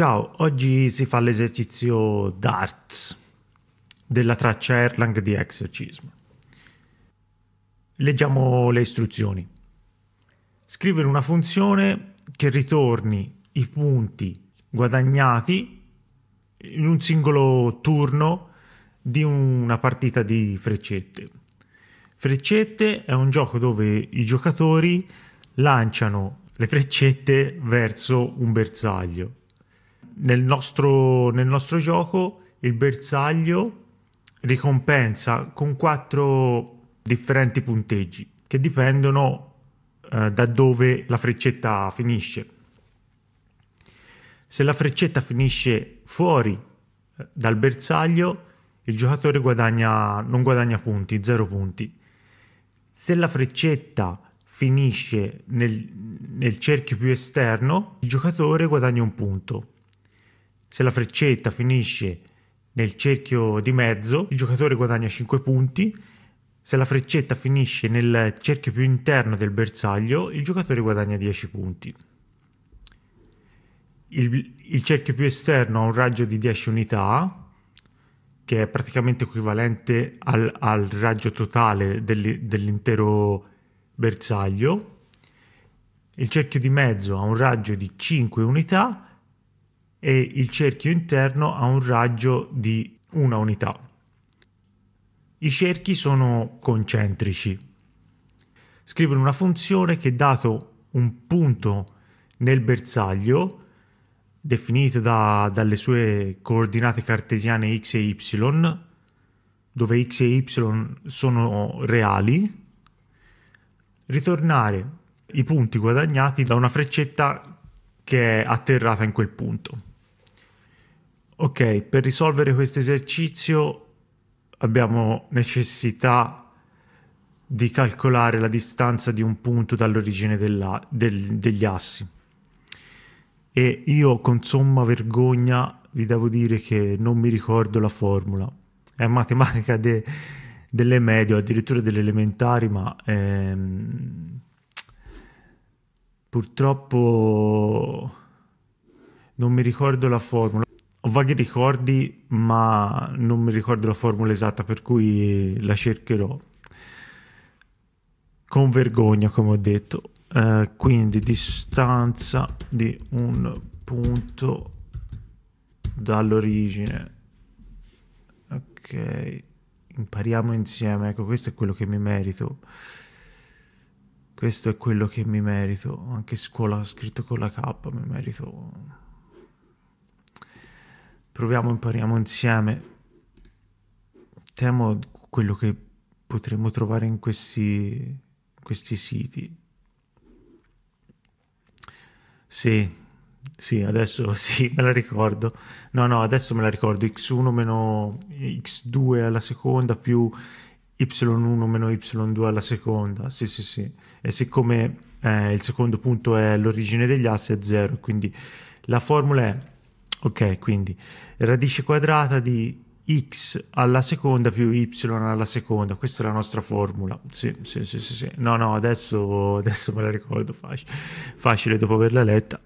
Ciao, oggi si fa l'esercizio DARTS della traccia Erlang di Exorcism. Leggiamo le istruzioni. Scrivere una funzione che ritorni i punti guadagnati in un singolo turno di una partita di freccette. Freccette è un gioco dove i giocatori lanciano le freccette verso un bersaglio nel nostro, nel nostro gioco il bersaglio ricompensa con quattro differenti punteggi che dipendono eh, da dove la freccetta finisce. Se la freccetta finisce fuori eh, dal bersaglio, il giocatore guadagna, non guadagna punti, 0 punti. Se la freccetta finisce nel, nel cerchio più esterno, il giocatore guadagna un punto. Se la freccetta finisce nel cerchio di mezzo, il giocatore guadagna 5 punti. Se la freccetta finisce nel cerchio più interno del bersaglio, il giocatore guadagna 10 punti. Il, il cerchio più esterno ha un raggio di 10 unità, che è praticamente equivalente al, al raggio totale del, dell'intero bersaglio. Il cerchio di mezzo ha un raggio di 5 unità e il cerchio interno ha un raggio di una unità. I cerchi sono concentrici. Scrivono una funzione che dato un punto nel bersaglio, definito da, dalle sue coordinate cartesiane x e y, dove x e y sono reali, ritornare i punti guadagnati da una freccetta che è atterrata in quel punto. Ok, per risolvere questo esercizio abbiamo necessità di calcolare la distanza di un punto dall'origine della, del, degli assi. E io con somma vergogna vi devo dire che non mi ricordo la formula. È matematica de, delle medie o addirittura delle elementari, ma ehm, purtroppo non mi ricordo la formula. Ho vaghi ricordi, ma non mi ricordo la formula esatta, per cui la cercherò con vergogna, come ho detto. Eh, quindi distanza di un punto dall'origine. Ok, impariamo insieme. Ecco, questo è quello che mi merito. Questo è quello che mi merito. Anche scuola scritto con la K mi merito proviamo, impariamo insieme. Temo quello che potremmo trovare in questi, questi siti. Sì, sì, adesso sì, me la ricordo. No, no, adesso me la ricordo. x1 meno x2 alla seconda più y1 meno y2 alla seconda. Sì, sì, sì. E siccome eh, il secondo punto è l'origine degli assi è 0, quindi la formula è Ok, quindi radice quadrata di x alla seconda più y alla seconda, questa è la nostra formula. Sì, sì, sì, sì, sì. No, no, adesso, adesso me la ricordo facile, facile dopo averla letta.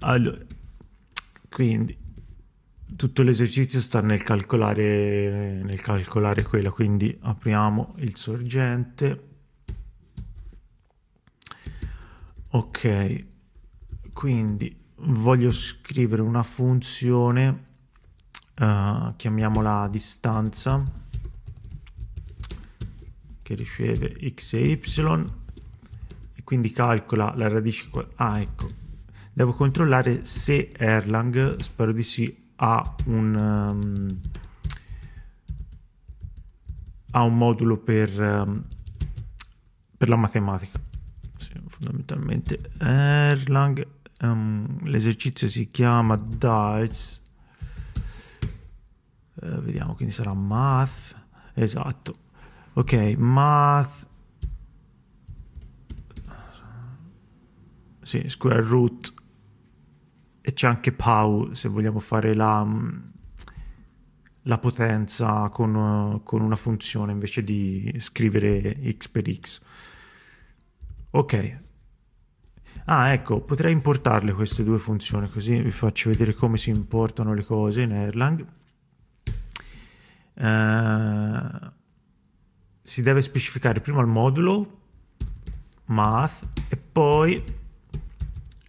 Allora, quindi tutto l'esercizio sta nel calcolare, nel calcolare quella, quindi apriamo il sorgente. Ok, quindi voglio scrivere una funzione, uh, chiamiamola distanza, che riceve x e y e quindi calcola la radice... Ah, ecco, devo controllare se Erlang, spero di sì, ha un, um, ha un modulo per, um, per la matematica. Sì, fondamentalmente Erlang um, l'esercizio si chiama dice uh, vediamo quindi sarà math esatto ok math sì, square root e c'è anche pow se vogliamo fare la, la potenza con, con, una funzione invece di scrivere x per x ok Ah, ecco, potrei importarle queste due funzioni, così vi faccio vedere come si importano le cose in Erlang. Uh, si deve specificare prima il modulo math e poi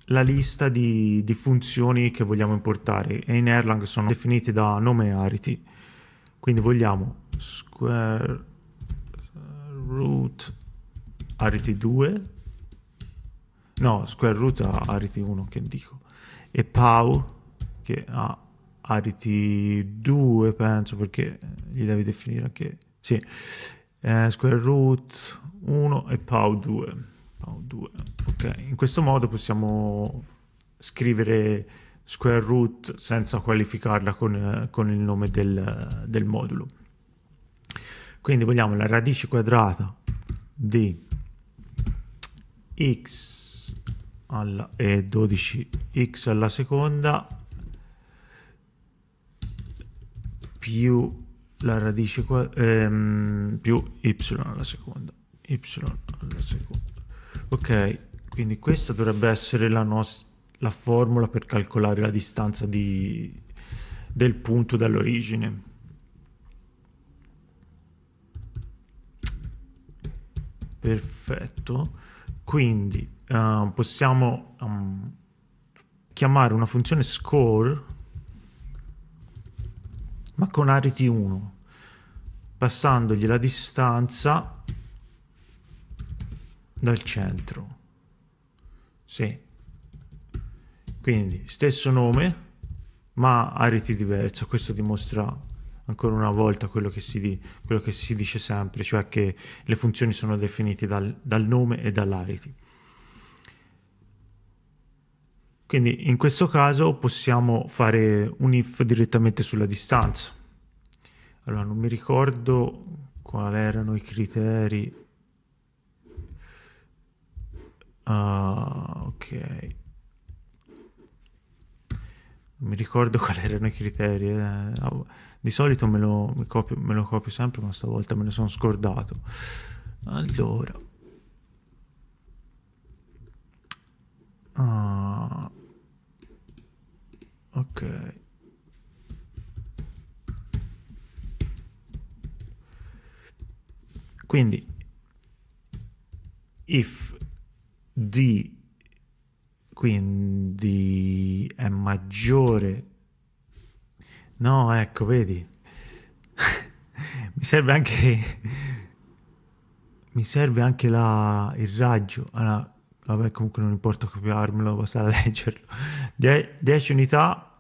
la lista di, di funzioni che vogliamo importare e in Erlang sono definite da nome e arity quindi vogliamo square root arity 2 no square root ha arity 1 che dico e pow che ha arity 2 penso perché gli devi definire anche sì eh, square root 1 e pow 2 pow 2 ok in questo modo possiamo scrivere square root senza qualificarla con, eh, con il nome del, del modulo quindi vogliamo la radice quadrata di x alla, e 12x alla seconda più la radice ehm, più y alla seconda y alla seconda ok quindi questa dovrebbe essere la nostra la formula per calcolare la distanza di, del punto dall'origine perfetto quindi uh, possiamo um, chiamare una funzione score ma con arity 1 passandogli la distanza dal centro. Sì. Quindi stesso nome ma arity diverso, questo dimostra ancora una volta quello che, si, quello che si, dice sempre, cioè che le funzioni sono definite dal, dal nome e dall'arity. Quindi in questo caso possiamo fare un if direttamente sulla distanza. Allora non mi ricordo quali erano i criteri. Uh, ok mi ricordo quali erano i criteri. Eh. Di solito me lo, copio, me lo copio sempre, ma stavolta me ne sono scordato. Allora. Ah. Ok. Quindi, if d quindi è maggiore. No, ecco, vedi. mi serve anche mi serve anche la... il raggio. Allora, vabbè, comunque non importa copiarmelo, basta leggerlo. 10 unità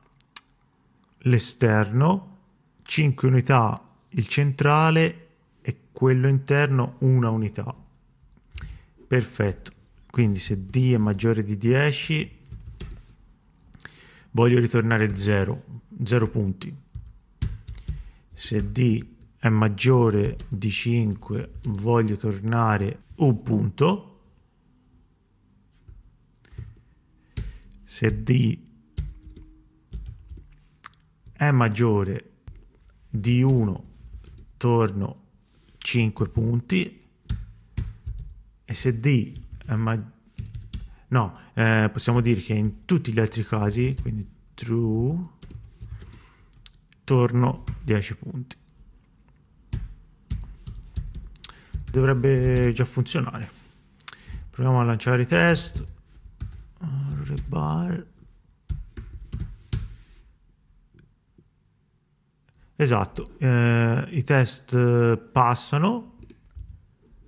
l'esterno, 5 unità il centrale e quello interno una unità. Perfetto quindi se D è maggiore di 10 voglio ritornare 0, 0 punti. Se D è maggiore di 5 voglio tornare un punto. Se D è maggiore di 1 torno 5 punti e se D eh, ma no, eh, possiamo dire che in tutti gli altri casi, quindi true, torno 10 punti. Dovrebbe già funzionare. Proviamo a lanciare i test. Rebar. Esatto, eh, i test passano,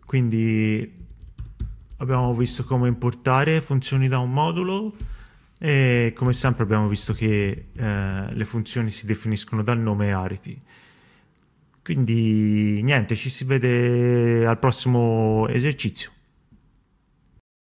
quindi abbiamo visto come importare funzioni da un modulo e come sempre abbiamo visto che eh, le funzioni si definiscono dal nome arity. Quindi niente, ci si vede al prossimo esercizio.